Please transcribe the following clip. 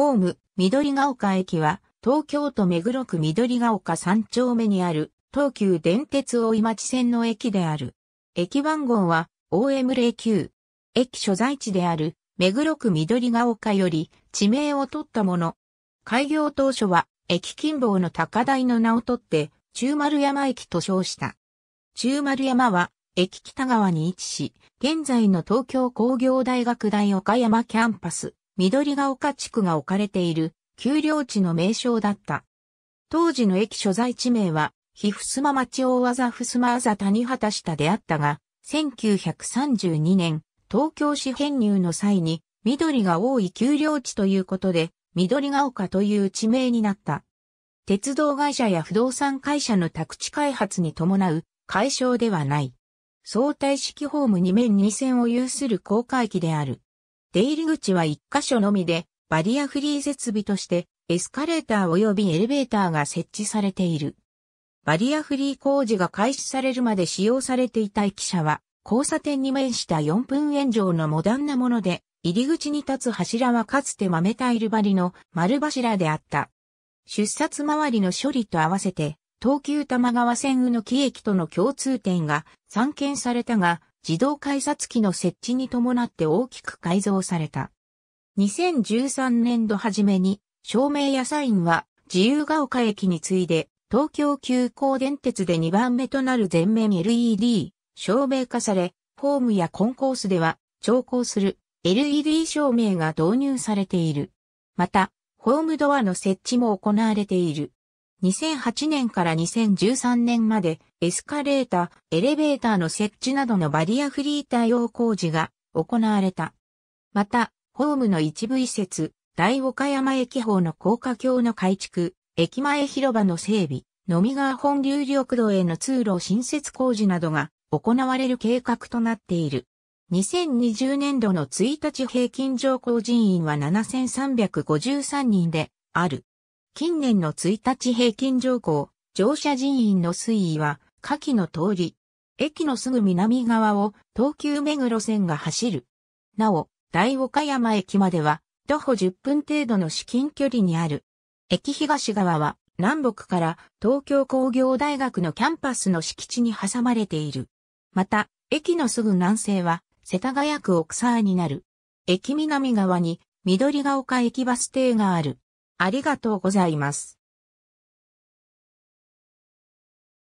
ホーム、緑ヶ丘駅は、東京都目黒区緑ヶ丘3丁目にある、東急電鉄大井町線の駅である。駅番号は、OM09。駅所在地である、目黒区緑ヶ丘より、地名を取ったもの。開業当初は、駅近傍の高台の名を取って、中丸山駅と称した。中丸山は、駅北側に位置し、現在の東京工業大学大岡山キャンパス、緑が丘地区が置かれている丘陵地の名称だった。当時の駅所在地名は、ひふすま町大技ふすまあざ谷畑下であったが、1932年、東京市編入の際に、緑が多い丘陵地ということで、緑が丘という地名になった。鉄道会社や不動産会社の宅地開発に伴う解消ではない。相対式ホーム2面2線を有する公開機である。出入り口は1箇所のみで、バリアフリー設備として、エスカレーター及びエレベーターが設置されている。バリアフリー工事が開始されるまで使用されていた駅舎は、交差点に面した4分円状のモダンなもので、入り口に立つ柱はかつて豆タイル張りの丸柱であった。出札周りの処理と合わせて、東急玉川線宇野木駅との共通点が散見されたが、自動改札機の設置に伴って大きく改造された。2013年度初めに、照明やサインは自由が丘駅に次いで、東京急行電鉄で2番目となる全面 LED、照明化され、ホームやコンコースでは、調光する LED 照明が導入されている。また、ホームドアの設置も行われている。2008年から2013年までエスカレーター、エレベーターの設置などのバリアフリー対応工事が行われた。また、ホームの一部移設、大岡山駅方の高架橋の改築、駅前広場の整備、飲み川本流緑道への通路新設工事などが行われる計画となっている。2020年度の1日平均上工人員は7353人である。近年の1日平均乗降、乗車人員の推移は、下記の通り、駅のすぐ南側を東急目黒線が走る。なお、大岡山駅までは、徒歩10分程度の至近距離にある。駅東側は、南北から東京工業大学のキャンパスの敷地に挟まれている。また、駅のすぐ南西は、世田谷区奥沢になる。駅南側に、緑ヶ丘駅バス停がある。ありがとうございます。